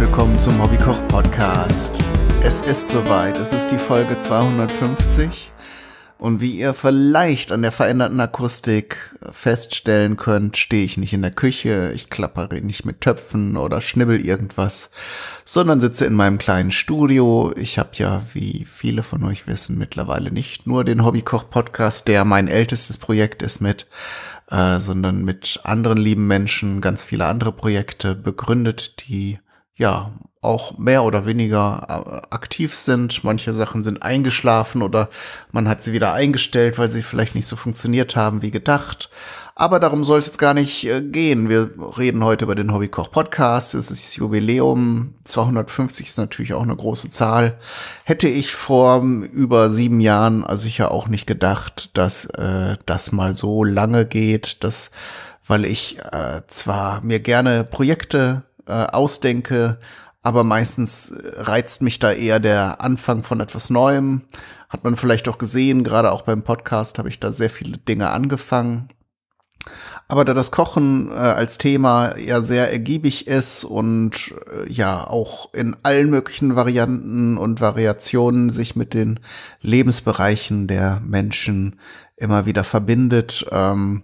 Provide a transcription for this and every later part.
willkommen zum Hobbykoch Podcast. Es ist soweit, es ist die Folge 250 und wie ihr vielleicht an der veränderten Akustik feststellen könnt, stehe ich nicht in der Küche, ich klappere nicht mit Töpfen oder schnibbel irgendwas, sondern sitze in meinem kleinen Studio. Ich habe ja, wie viele von euch wissen, mittlerweile nicht nur den Hobbykoch Podcast, der mein ältestes Projekt ist mit äh, sondern mit anderen lieben Menschen ganz viele andere Projekte begründet, die ja auch mehr oder weniger äh, aktiv sind. Manche Sachen sind eingeschlafen oder man hat sie wieder eingestellt, weil sie vielleicht nicht so funktioniert haben wie gedacht. Aber darum soll es jetzt gar nicht äh, gehen. Wir reden heute über den Hobbykoch Podcast. Es ist Jubiläum. 250 ist natürlich auch eine große Zahl. Hätte ich vor über sieben Jahren sicher auch nicht gedacht, dass äh, das mal so lange geht, dass weil ich äh, zwar mir gerne Projekte äh, ausdenke, aber meistens äh, reizt mich da eher der Anfang von etwas Neuem. Hat man vielleicht auch gesehen, gerade auch beim Podcast habe ich da sehr viele Dinge angefangen. Aber da das Kochen äh, als Thema ja sehr ergiebig ist und äh, ja auch in allen möglichen Varianten und Variationen sich mit den Lebensbereichen der Menschen immer wieder verbindet, ähm,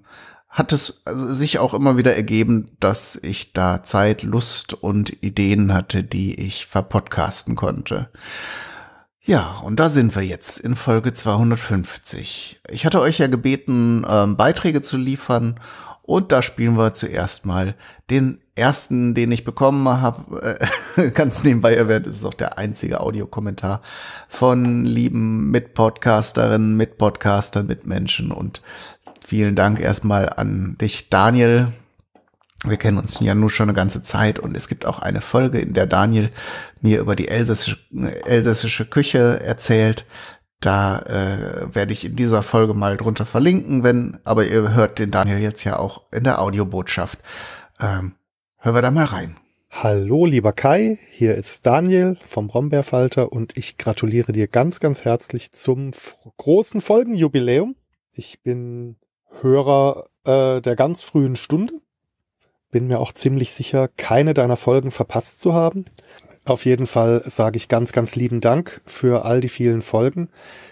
hat es also, sich auch immer wieder ergeben, dass ich da Zeit, Lust und Ideen hatte, die ich verpodcasten konnte. Ja, und da sind wir jetzt in Folge 250. Ich hatte euch ja gebeten, ähm, Beiträge zu liefern und da spielen wir zuerst mal den ersten, den ich bekommen habe. Äh, ganz nebenbei erwähnt, es ist auch der einzige Audiokommentar von lieben Mitpodcasterinnen, Mitpodcastern, Mitmenschen und Vielen Dank erstmal an dich, Daniel. Wir kennen uns ja nur schon eine ganze Zeit und es gibt auch eine Folge, in der Daniel mir über die elsässische, elsässische Küche erzählt. Da äh, werde ich in dieser Folge mal drunter verlinken, wenn, aber ihr hört den Daniel jetzt ja auch in der Audiobotschaft. Ähm, hören wir da mal rein. Hallo lieber Kai, hier ist Daniel vom Brombeerfalter und ich gratuliere dir ganz, ganz herzlich zum großen Folgenjubiläum. Ich bin Hörer äh, der ganz frühen Stunde. Bin mir auch ziemlich sicher, keine deiner Folgen verpasst zu haben. Auf jeden Fall sage ich ganz, ganz lieben Dank für all die vielen Folgen.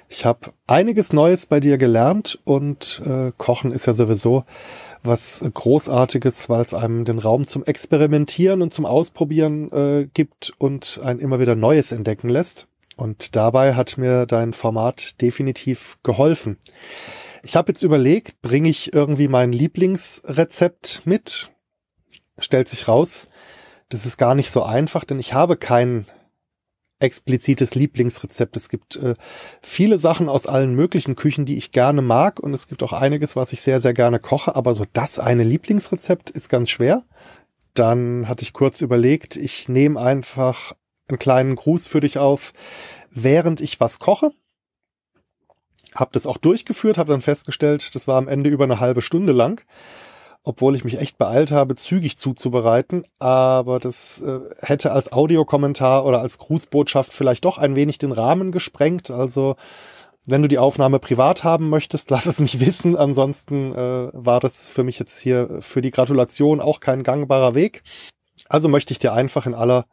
Ich habe einiges Neues bei dir gelernt und äh, Kochen ist ja sowieso was Großartiges, weil es einem den Raum zum Experimentieren und zum Ausprobieren äh, gibt und ein immer wieder Neues entdecken lässt. Und dabei hat mir dein Format definitiv geholfen. Ich habe jetzt überlegt, bringe ich irgendwie mein Lieblingsrezept mit? Stellt sich raus, das ist gar nicht so einfach, denn ich habe kein explizites Lieblingsrezept. Es gibt äh, viele Sachen aus allen möglichen Küchen, die ich gerne mag und es gibt auch einiges, was ich sehr, sehr gerne koche, aber so das eine Lieblingsrezept ist ganz schwer. Dann hatte ich kurz überlegt, ich nehme einfach einen kleinen Gruß für dich auf, während ich was koche. Habe das auch durchgeführt, habe dann festgestellt, das war am Ende über eine halbe Stunde lang, obwohl ich mich echt beeilt habe, zügig zuzubereiten. Aber das äh, hätte als Audiokommentar oder als Grußbotschaft vielleicht doch ein wenig den Rahmen gesprengt. Also wenn du die Aufnahme privat haben möchtest, lass es mich wissen. Ansonsten äh, war das für mich jetzt hier für die Gratulation auch kein gangbarer Weg. Also möchte ich dir einfach in aller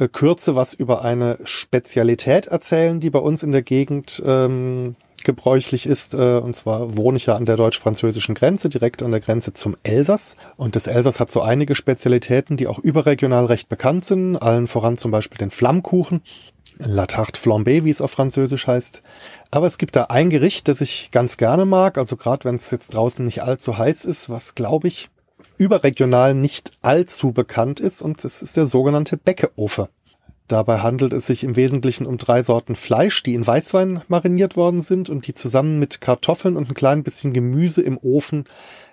äh, Kürze was über eine Spezialität erzählen, die bei uns in der Gegend ähm, gebräuchlich ist. Äh, und zwar wohne ich ja an der deutsch-französischen Grenze, direkt an der Grenze zum Elsass. Und das Elsass hat so einige Spezialitäten, die auch überregional recht bekannt sind. Allen voran zum Beispiel den Flammkuchen. La Tarte Flambée, wie es auf Französisch heißt. Aber es gibt da ein Gericht, das ich ganz gerne mag, also gerade wenn es jetzt draußen nicht allzu heiß ist, was glaube ich überregional nicht allzu bekannt ist und das ist der sogenannte Bäckeofe. Dabei handelt es sich im Wesentlichen um drei Sorten Fleisch, die in Weißwein mariniert worden sind und die zusammen mit Kartoffeln und ein klein bisschen Gemüse im Ofen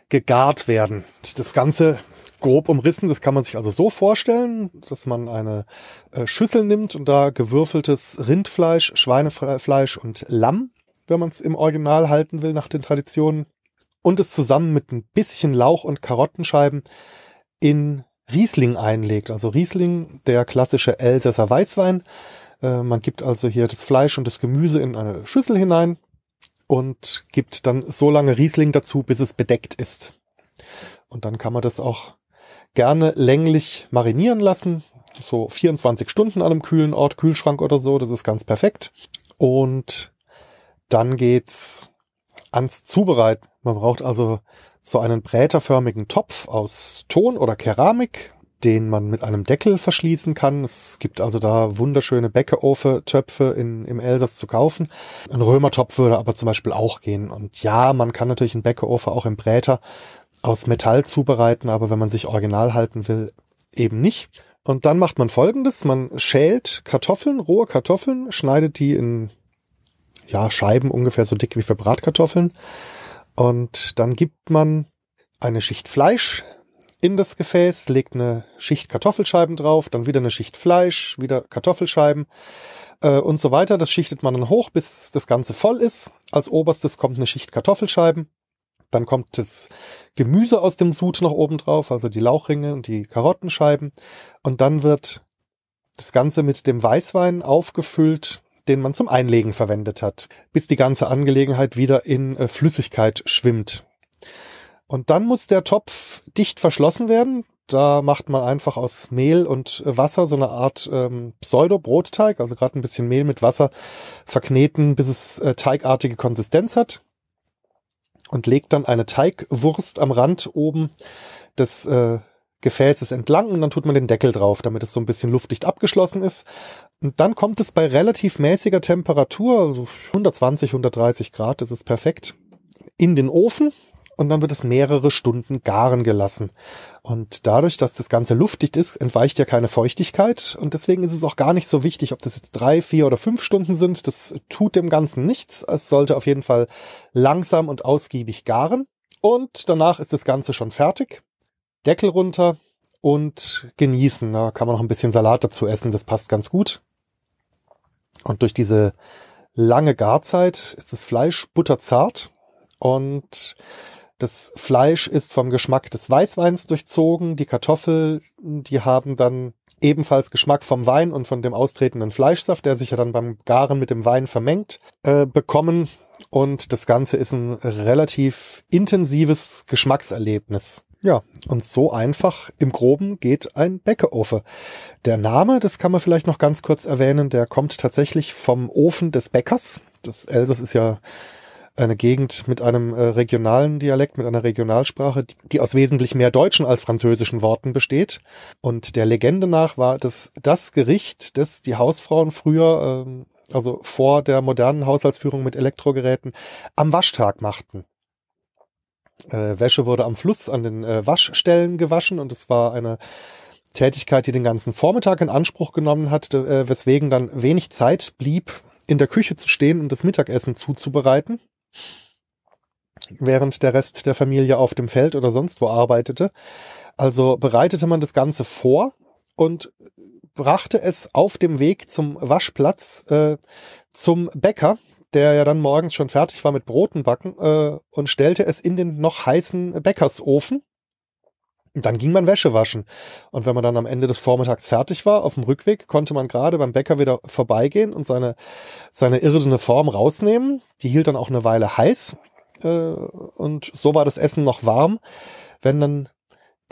gegart werden. Das Ganze grob umrissen, das kann man sich also so vorstellen, dass man eine äh, Schüssel nimmt und da gewürfeltes Rindfleisch, Schweinefleisch und Lamm, wenn man es im Original halten will nach den Traditionen, und es zusammen mit ein bisschen Lauch und Karottenscheiben in Riesling einlegt. Also Riesling, der klassische Elsässer Weißwein. Äh, man gibt also hier das Fleisch und das Gemüse in eine Schüssel hinein und gibt dann so lange Riesling dazu, bis es bedeckt ist. Und dann kann man das auch gerne länglich marinieren lassen. So 24 Stunden an einem kühlen Ort, Kühlschrank oder so. Das ist ganz perfekt. Und dann geht's ans Zubereiten. Man braucht also so einen bräterförmigen Topf aus Ton oder Keramik, den man mit einem Deckel verschließen kann. Es gibt also da wunderschöne Bäckeofe-Töpfe im Elsass zu kaufen. Ein Römertopf würde aber zum Beispiel auch gehen. Und ja, man kann natürlich einen Bäckeofe auch im Bräter aus Metall zubereiten, aber wenn man sich original halten will, eben nicht. Und dann macht man folgendes, man schält Kartoffeln, rohe Kartoffeln, schneidet die in ja, Scheiben ungefähr so dick wie für Bratkartoffeln, und dann gibt man eine Schicht Fleisch in das Gefäß, legt eine Schicht Kartoffelscheiben drauf, dann wieder eine Schicht Fleisch, wieder Kartoffelscheiben äh, und so weiter. Das schichtet man dann hoch, bis das Ganze voll ist. Als oberstes kommt eine Schicht Kartoffelscheiben. Dann kommt das Gemüse aus dem Sud noch oben drauf, also die Lauchringe und die Karottenscheiben. Und dann wird das Ganze mit dem Weißwein aufgefüllt den man zum Einlegen verwendet hat, bis die ganze Angelegenheit wieder in äh, Flüssigkeit schwimmt. Und dann muss der Topf dicht verschlossen werden. Da macht man einfach aus Mehl und äh, Wasser so eine Art ähm, Pseudo-Brotteig, also gerade ein bisschen Mehl mit Wasser verkneten, bis es äh, teigartige Konsistenz hat. Und legt dann eine Teigwurst am Rand oben des äh, Gefäßes entlang und dann tut man den Deckel drauf, damit es so ein bisschen luftdicht abgeschlossen ist. Und dann kommt es bei relativ mäßiger Temperatur, also 120, 130 Grad, das ist perfekt, in den Ofen und dann wird es mehrere Stunden garen gelassen. Und dadurch, dass das Ganze luftdicht ist, entweicht ja keine Feuchtigkeit und deswegen ist es auch gar nicht so wichtig, ob das jetzt drei, vier oder fünf Stunden sind. Das tut dem Ganzen nichts. Es sollte auf jeden Fall langsam und ausgiebig garen. Und danach ist das Ganze schon fertig. Deckel runter und genießen. Da kann man noch ein bisschen Salat dazu essen, das passt ganz gut. Und durch diese lange Garzeit ist das Fleisch butterzart und das Fleisch ist vom Geschmack des Weißweins durchzogen. Die Kartoffel, die haben dann ebenfalls Geschmack vom Wein und von dem austretenden Fleischsaft, der sich ja dann beim Garen mit dem Wein vermengt, äh, bekommen. Und das Ganze ist ein relativ intensives Geschmackserlebnis. Ja, und so einfach im Groben geht ein Bäckeofen. Der Name, das kann man vielleicht noch ganz kurz erwähnen, der kommt tatsächlich vom Ofen des Bäckers. Das Elsass ist ja eine Gegend mit einem äh, regionalen Dialekt, mit einer Regionalsprache, die, die, aus wesentlich mehr deutschen als französischen Worten besteht. Und der Legende nach war das das Gericht, das die Hausfrauen früher, ähm, also vor der modernen Haushaltsführung mit Elektrogeräten, am Waschtag machten äh, Wäsche wurde am Fluss an den äh, Waschstellen gewaschen und es war eine Tätigkeit, die den ganzen Vormittag in Anspruch genommen hat, äh, weswegen dann wenig Zeit blieb, in der Küche zu stehen und das Mittagessen zuzubereiten, während der Rest der Familie auf dem Feld oder sonst wo arbeitete. Also bereitete man das Ganze vor und brachte es auf dem Weg zum Waschplatz äh, zum Bäcker, der ja dann morgens schon fertig war mit Broten backen äh, und stellte es in den noch heißen Bäckersofen. Und dann ging man Wäsche waschen. Und wenn man dann am Ende des Vormittags fertig war, auf dem Rückweg, konnte man gerade beim Bäcker wieder vorbeigehen und seine, seine irdene Form rausnehmen. Die hielt dann auch eine Weile heiß. Äh, und so war das Essen noch warm, wenn dann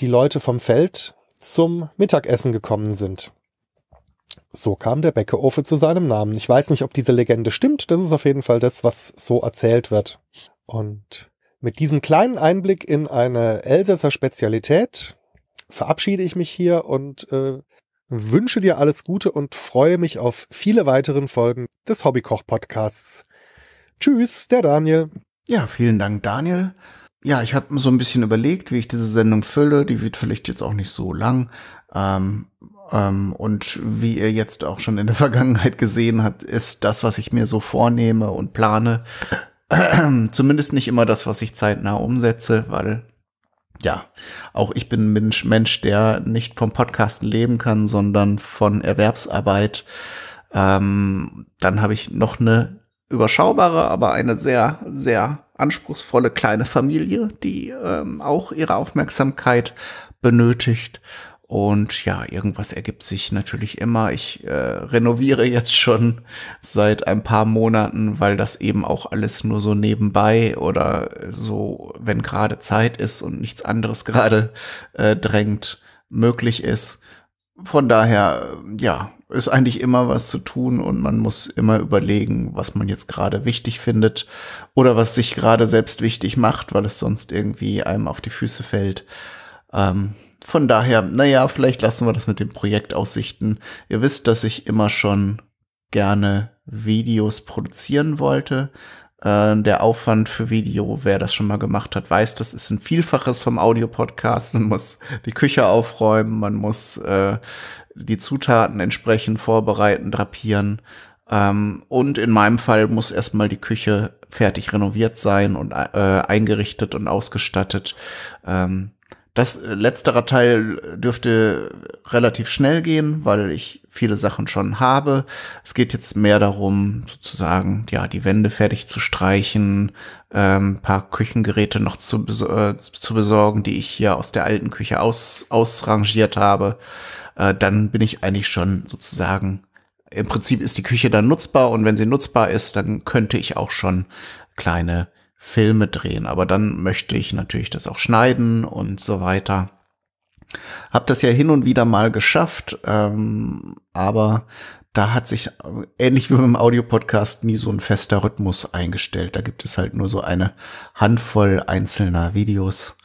die Leute vom Feld zum Mittagessen gekommen sind. So kam der Bäckeofe zu seinem Namen. Ich weiß nicht, ob diese Legende stimmt. Das ist auf jeden Fall das, was so erzählt wird. Und mit diesem kleinen Einblick in eine Elsässer Spezialität verabschiede ich mich hier und äh, wünsche dir alles Gute und freue mich auf viele weiteren Folgen des Hobbykoch-Podcasts. Tschüss, der Daniel. Ja, vielen Dank, Daniel. Ja, ich habe so ein bisschen überlegt, wie ich diese Sendung fülle. Die wird vielleicht jetzt auch nicht so lang. Ähm, ähm, und wie ihr jetzt auch schon in der Vergangenheit gesehen habt, ist das, was ich mir so vornehme und plane, zumindest nicht immer das, was ich zeitnah umsetze, weil ja, auch ich bin ein Mensch, Mensch, der nicht vom Podcasten leben kann, sondern von Erwerbsarbeit. Ähm, dann habe ich noch eine überschaubare, aber eine sehr, sehr anspruchsvolle kleine Familie, die ähm, auch ihre Aufmerksamkeit benötigt. Und ja, irgendwas ergibt sich natürlich immer. Ich äh, renoviere jetzt schon seit ein paar Monaten, weil das eben auch alles nur so nebenbei oder so, wenn gerade Zeit ist und nichts anderes gerade äh, drängt, möglich ist. Von daher, ja, ist eigentlich immer was zu tun und man muss immer überlegen, was man jetzt gerade wichtig findet oder was sich gerade selbst wichtig macht, weil es sonst irgendwie einem auf die Füße fällt. Ähm, von daher, naja, vielleicht lassen wir das mit den Projektaussichten. Ihr wisst, dass ich immer schon gerne Videos produzieren wollte. Äh, der Aufwand für Video, wer das schon mal gemacht hat, weiß, das ist ein Vielfaches vom Audiopodcast. Man muss die Küche aufräumen, man muss äh, die Zutaten entsprechend vorbereiten, drapieren. Ähm, und in meinem Fall muss erstmal die Küche fertig renoviert sein und äh, eingerichtet und ausgestattet. Ähm, das äh, letzterer Teil äh, dürfte relativ schnell gehen, weil ich viele Sachen schon habe. Es geht jetzt mehr darum, sozusagen, ja, die Wände fertig zu streichen, ähm, paar Küchengeräte noch zu, äh, zu besorgen, die ich hier aus der alten Küche aus, ausrangiert habe. Äh, dann bin ich eigentlich schon sozusagen, im Prinzip ist die Küche dann nutzbar und wenn sie nutzbar ist, dann könnte ich auch schon kleine Filme drehen. Aber dann möchte ich natürlich das auch schneiden und so weiter. Hab das ja hin und wieder mal geschafft, ähm, aber da hat sich ähnlich wie beim Audiopodcast nie so ein fester Rhythmus eingestellt. Da gibt es halt nur so eine Handvoll einzelner Videos.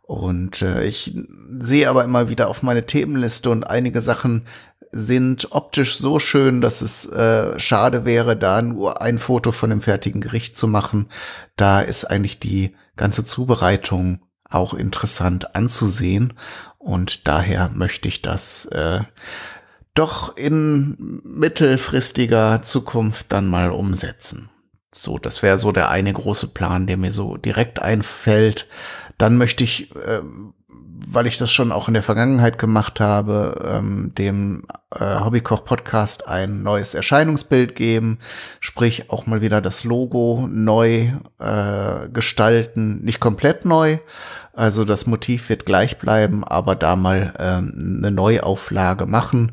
Und äh, ich sehe aber immer wieder auf meine Themenliste und einige Sachen sind optisch so schön, dass es äh, schade wäre, da nur ein Foto von dem fertigen Gericht zu machen. Da ist eigentlich die ganze Zubereitung auch interessant anzusehen. Und daher möchte ich das äh, doch in mittelfristiger Zukunft dann mal umsetzen. So, das wäre so der eine große Plan, der mir so direkt einfällt. Dann möchte ich, äh, weil ich das schon auch in der Vergangenheit gemacht habe, ähm, dem äh, Hobbykoch-Podcast ein neues Erscheinungsbild geben, sprich auch mal wieder das Logo neu äh, gestalten, nicht komplett neu. Also das Motiv wird gleich bleiben, aber da mal ähm, eine Neuauflage machen.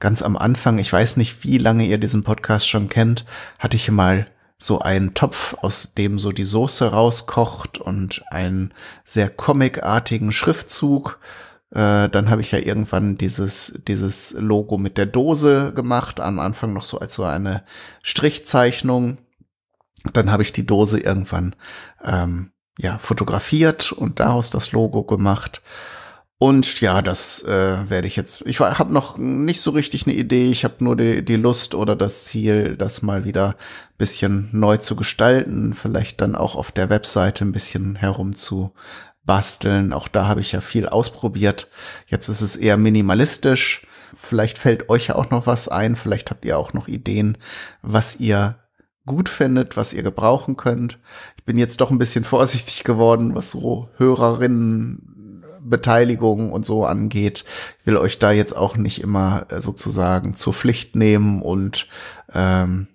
Ganz am Anfang, ich weiß nicht, wie lange ihr diesen Podcast schon kennt, hatte ich mal so einen Topf, aus dem so die Soße rauskocht und einen sehr comicartigen Schriftzug. Äh, dann habe ich ja irgendwann dieses, dieses Logo mit der Dose gemacht, am Anfang noch so als so eine Strichzeichnung. Dann habe ich die Dose irgendwann ähm, ja, fotografiert und daraus das Logo gemacht. Und ja, das äh, werde ich jetzt. Ich habe noch nicht so richtig eine Idee. Ich habe nur die, die Lust oder das Ziel, das mal wieder ein bisschen neu zu gestalten. Vielleicht dann auch auf der Webseite ein bisschen herum zu basteln. Auch da habe ich ja viel ausprobiert. Jetzt ist es eher minimalistisch. Vielleicht fällt euch ja auch noch was ein. Vielleicht habt ihr auch noch Ideen, was ihr gut findet, was ihr gebrauchen könnt. Ich bin jetzt doch ein bisschen vorsichtig geworden, was so Hörerinnen Beteiligung und so angeht. will euch da jetzt auch nicht immer äh, sozusagen zur Pflicht nehmen und ähm,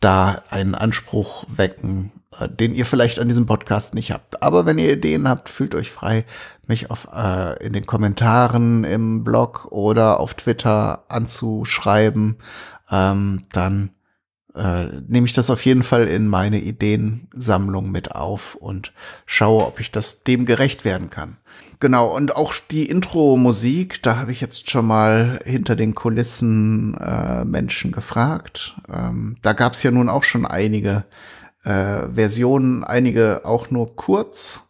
da einen Anspruch wecken, äh, den ihr vielleicht an diesem Podcast nicht habt. Aber wenn ihr Ideen habt, fühlt euch frei, mich auf, äh, in den Kommentaren im Blog oder auf Twitter anzuschreiben. Ähm, dann äh, nehme ich das auf jeden Fall in meine Ideensammlung mit auf und schaue, ob ich das dem gerecht werden kann. Genau, und auch die Intro-Musik, da habe ich jetzt schon mal hinter den Kulissen äh, Menschen gefragt. Ähm, da gab es ja nun auch schon einige äh, Versionen, einige auch nur kurz.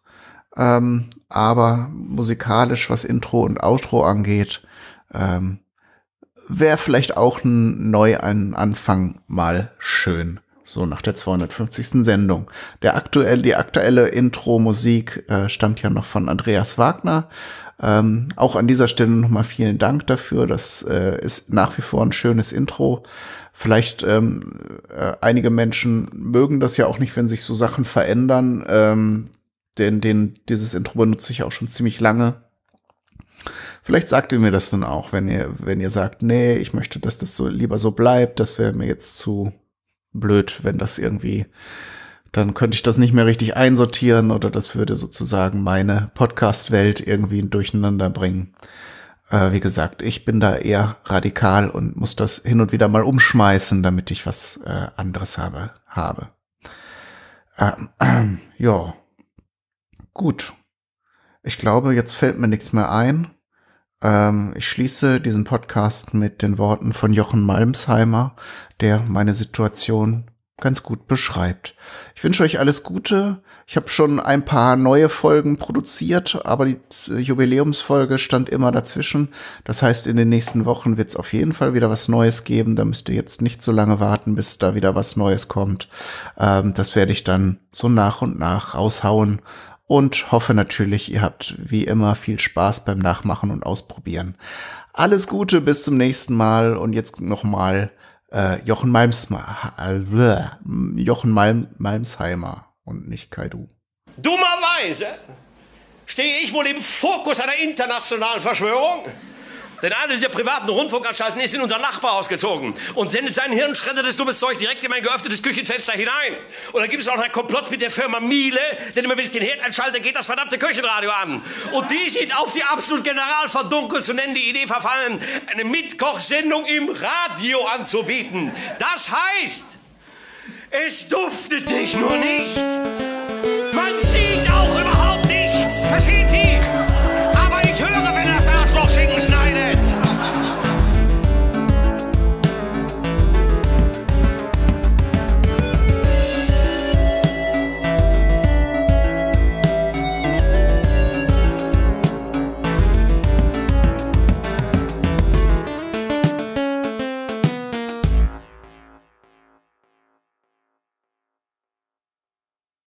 Ähm, aber musikalisch, was Intro und Outro angeht, ähm, wäre vielleicht auch ein neu einen Anfang mal schön. So nach der 250. Sendung. Der aktuell, die aktuelle Intro-Musik äh, stammt ja noch von Andreas Wagner. Ähm, auch an dieser Stelle nochmal vielen Dank dafür. Das äh, ist nach wie vor ein schönes Intro. Vielleicht ähm, äh, einige Menschen mögen das ja auch nicht, wenn sich so Sachen verändern. Ähm, denn den, dieses Intro benutze ich auch schon ziemlich lange. Vielleicht sagt ihr mir das dann auch, wenn ihr, wenn ihr sagt, nee, ich möchte, dass das so lieber so bleibt, das wäre mir jetzt zu blöd, wenn das irgendwie, dann könnte ich das nicht mehr richtig einsortieren oder das würde sozusagen meine Podcast-Welt irgendwie durcheinander bringen. Äh, wie gesagt, ich bin da eher radikal und muss das hin und wieder mal umschmeißen, damit ich was äh, anderes habe. habe. Ähm, ähm, ja, gut. Ich glaube, jetzt fällt mir nichts mehr ein. Ähm, ich schließe diesen Podcast mit den Worten von Jochen Malmsheimer, der meine Situation ganz gut beschreibt. Ich wünsche euch alles Gute. Ich habe schon ein paar neue Folgen produziert, aber die Jubiläumsfolge stand immer dazwischen. Das heißt, in den nächsten Wochen wird es auf jeden Fall wieder was Neues geben. Da müsst ihr jetzt nicht so lange warten, bis da wieder was Neues kommt. Ähm, das werde ich dann so nach und nach raushauen und hoffe natürlich, ihr habt wie immer viel Spaß beim Nachmachen und Ausprobieren. Alles Gute, bis zum nächsten Mal und jetzt nochmal äh, Jochen, Malms, äh, Jochen Malm, Malmsheimer und nicht Kaidu. Dummerweise stehe ich wohl im Fokus einer internationalen Verschwörung. Denn eine dieser privaten Rundfunkanstalten ist in unser Nachbarhaus gezogen und sendet sein hirnschreddetes dummes Zeug direkt in mein geöffnetes Küchenfenster hinein. Und dann gibt es auch noch einen Komplott mit der Firma Miele, denn immer wenn ich den Herd einschalte, geht das verdammte Küchenradio an. Und die sind auf die absolut general verdunkelt zu nennen, die Idee verfallen, eine Mitkochsendung im Radio anzubieten. Das heißt, es duftet dich nur nicht